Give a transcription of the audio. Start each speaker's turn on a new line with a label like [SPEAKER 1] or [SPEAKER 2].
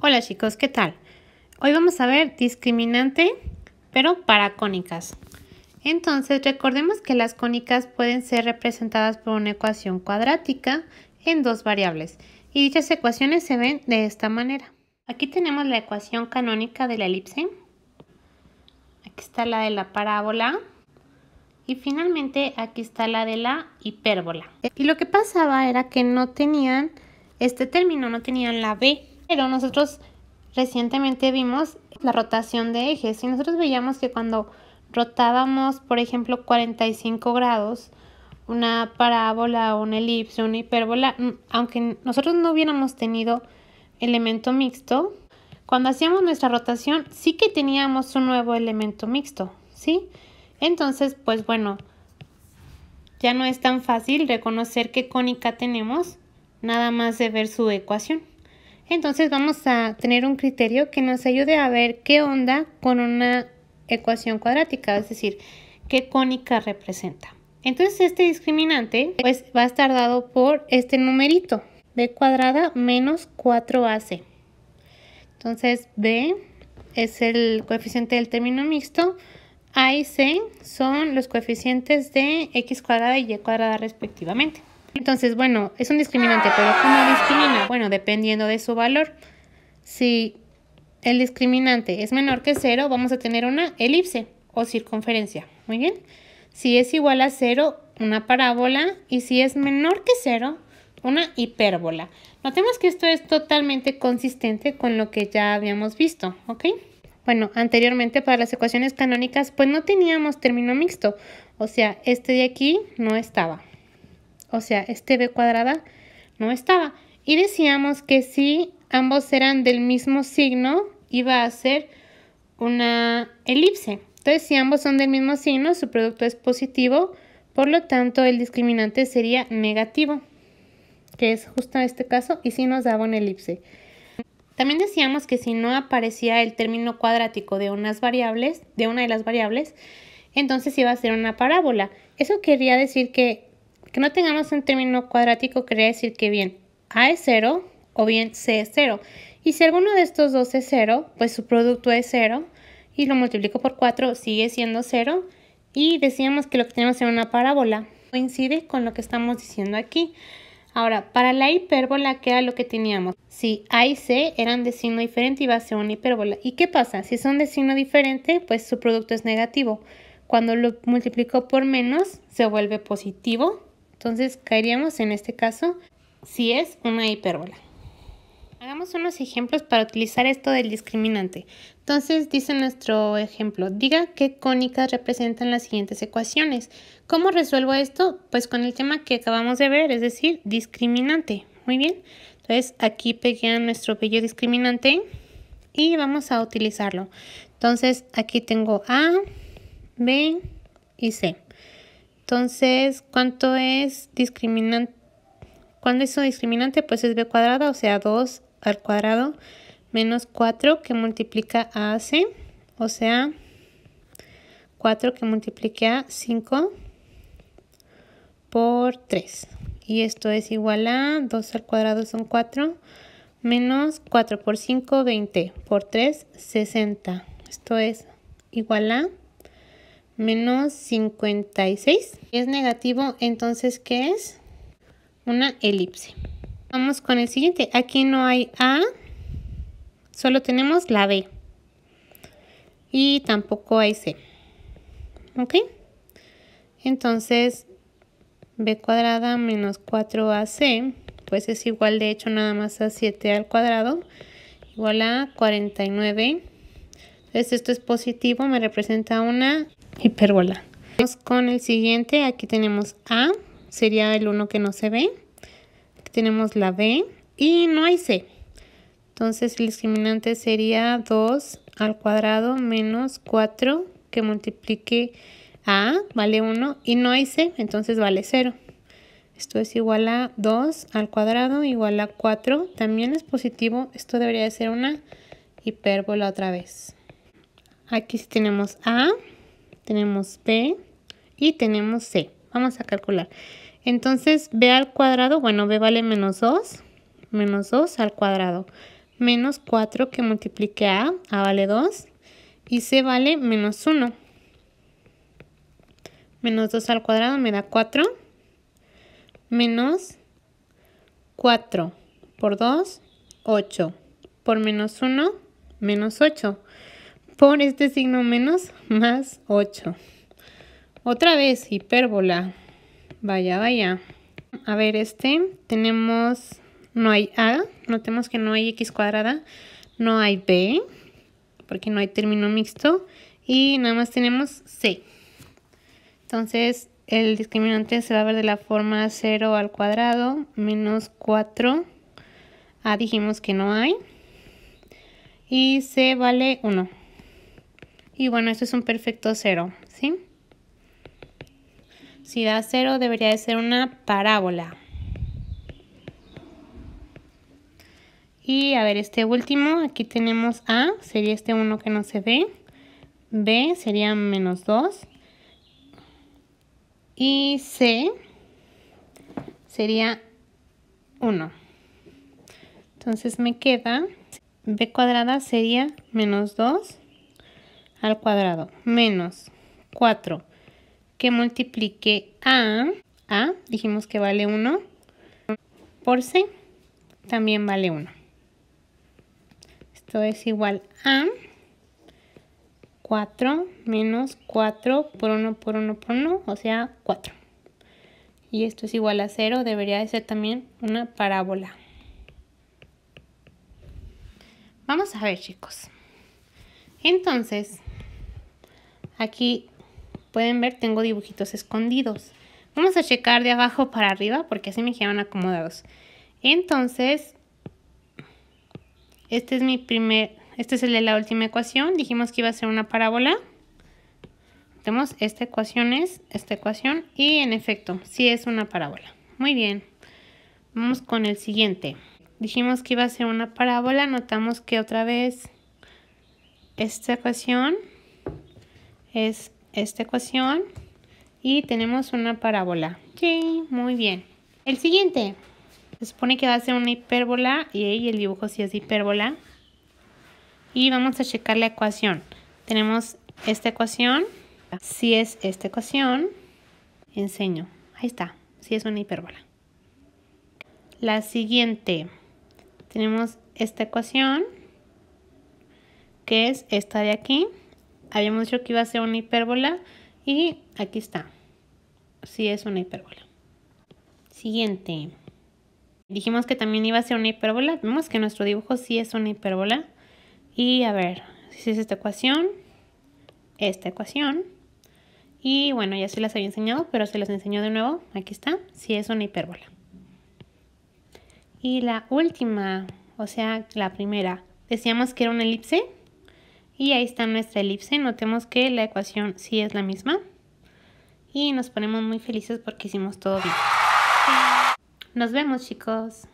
[SPEAKER 1] Hola chicos, ¿qué tal? Hoy vamos a ver discriminante, pero para cónicas. Entonces, recordemos que las cónicas pueden ser representadas por una ecuación cuadrática en dos variables, y dichas ecuaciones se ven de esta manera. Aquí tenemos la ecuación canónica de la elipse, aquí está la de la parábola, y finalmente aquí está la de la hipérbola. Y lo que pasaba era que no tenían este término, no tenía la B. Pero nosotros recientemente vimos la rotación de ejes y nosotros veíamos que cuando rotábamos, por ejemplo, 45 grados, una parábola, una elipse, una hipérbola, aunque nosotros no hubiéramos tenido elemento mixto, cuando hacíamos nuestra rotación sí que teníamos un nuevo elemento mixto, ¿sí? Entonces, pues bueno, ya no es tan fácil reconocer qué cónica tenemos nada más de ver su ecuación. Entonces vamos a tener un criterio que nos ayude a ver qué onda con una ecuación cuadrática, es decir, qué cónica representa. Entonces este discriminante pues, va a estar dado por este numerito, b cuadrada menos 4ac. Entonces b es el coeficiente del término mixto, a y c son los coeficientes de x cuadrada y y cuadrada respectivamente. Entonces, bueno, es un discriminante, pero ¿cómo discrimina? Bueno, dependiendo de su valor. Si el discriminante es menor que 0, vamos a tener una elipse o circunferencia. Muy bien. Si es igual a 0, una parábola. Y si es menor que 0, una hipérbola. Notemos que esto es totalmente consistente con lo que ya habíamos visto, ¿ok? Bueno, anteriormente para las ecuaciones canónicas, pues no teníamos término mixto. O sea, este de aquí no estaba, o sea, este b cuadrada no estaba. Y decíamos que si ambos eran del mismo signo, iba a ser una elipse. Entonces, si ambos son del mismo signo, su producto es positivo, por lo tanto, el discriminante sería negativo, que es justo en este caso, y si sí nos daba una elipse. También decíamos que si no aparecía el término cuadrático de unas variables, de una de las variables, entonces iba a ser una parábola. Eso quería decir que que no tengamos un término cuadrático quería decir que bien A es 0 o bien C es 0. Y si alguno de estos dos es 0, pues su producto es 0 y lo multiplico por 4, sigue siendo 0. Y decíamos que lo que tenemos en una parábola coincide con lo que estamos diciendo aquí. Ahora, para la hipérbola, ¿qué era lo que teníamos? Si A y C eran de signo diferente, iba a ser una hipérbola. ¿Y qué pasa? Si son de signo diferente, pues su producto es negativo. Cuando lo multiplico por menos, se vuelve positivo entonces caeríamos en este caso si es una hipérbola. Hagamos unos ejemplos para utilizar esto del discriminante. Entonces dice nuestro ejemplo, diga qué cónicas representan las siguientes ecuaciones. ¿Cómo resuelvo esto? Pues con el tema que acabamos de ver, es decir, discriminante. Muy bien, entonces aquí pegué nuestro bello discriminante y vamos a utilizarlo. Entonces aquí tengo A, B y C. Entonces, ¿cuánto es discriminante? ¿Cuándo es su discriminante? Pues es b cuadrada, o sea, 2 al cuadrado menos 4 que multiplica a c, o sea, 4 que multiplica a 5 por 3. Y esto es igual a 2 al cuadrado son 4, menos 4 por 5, 20, por 3, 60. Esto es igual a menos 56 es negativo, entonces ¿qué es? Una elipse. Vamos con el siguiente. Aquí no hay A, solo tenemos la B. Y tampoco hay C. ¿Ok? Entonces, B cuadrada menos 4AC, pues es igual de hecho nada más a 7 al cuadrado, igual a 49. Entonces, esto es positivo, me representa una hipérbola. Vamos con el siguiente, aquí tenemos A, sería el 1 que no se ve. Aquí tenemos la B y no hay C. Entonces el discriminante sería 2 al cuadrado menos 4 que multiplique A, vale 1, y no hay C, entonces vale 0. Esto es igual a 2 al cuadrado igual a 4. También es positivo. Esto debería ser una hipérbola otra vez. Aquí tenemos A tenemos B y tenemos C. Vamos a calcular. Entonces B al cuadrado, bueno, B vale menos 2, menos 2 al cuadrado, menos 4 que multiplique A, A vale 2, y C vale menos 1. Menos 2 al cuadrado me da 4, menos 4 por 2, 8, por menos 1, menos 8 por este signo menos más 8. Otra vez, hipérbola. Vaya, vaya. A ver, este tenemos, no hay A, notemos que no hay X cuadrada, no hay B, porque no hay término mixto, y nada más tenemos C. Entonces, el discriminante se va a ver de la forma 0 al cuadrado menos 4. A ah, dijimos que no hay. Y C vale 1. Y bueno, esto es un perfecto cero, ¿sí? Si da cero, debería de ser una parábola. Y a ver, este último, aquí tenemos A, sería este 1 que no se ve. B sería menos 2. Y C sería 1. Entonces me queda B cuadrada sería menos 2 al cuadrado menos 4 que multiplique a, a dijimos que vale 1, por c también vale 1. Esto es igual a 4 menos 4 por 1 por 1 por 1, o sea 4. Y esto es igual a 0, debería de ser también una parábola. Vamos a ver chicos. Entonces, Aquí pueden ver, tengo dibujitos escondidos. Vamos a checar de abajo para arriba porque así me quedan acomodados. Entonces, este es mi primer, este es el de la última ecuación. Dijimos que iba a ser una parábola. Tenemos esta ecuación es, esta ecuación y en efecto, sí es una parábola. Muy bien. Vamos con el siguiente. Dijimos que iba a ser una parábola, notamos que otra vez esta ecuación es esta ecuación y tenemos una parábola. muy bien. El siguiente. Se supone que va a ser una hipérbola y el dibujo sí es hipérbola. Y vamos a checar la ecuación. Tenemos esta ecuación. Si es esta ecuación, enseño. Ahí está, si es una hipérbola. La siguiente. Tenemos esta ecuación, que es esta de aquí. Habíamos dicho que iba a ser una hipérbola y aquí está. Sí es una hipérbola. Siguiente. Dijimos que también iba a ser una hipérbola. Vemos que nuestro dibujo sí es una hipérbola. Y a ver, si es esta ecuación, esta ecuación. Y bueno, ya se las había enseñado, pero se las enseñó de nuevo. Aquí está, sí es una hipérbola. Y la última, o sea, la primera. Decíamos que era una elipse. Y ahí está nuestra elipse. Notemos que la ecuación sí es la misma. Y nos ponemos muy felices porque hicimos todo bien. Nos vemos chicos.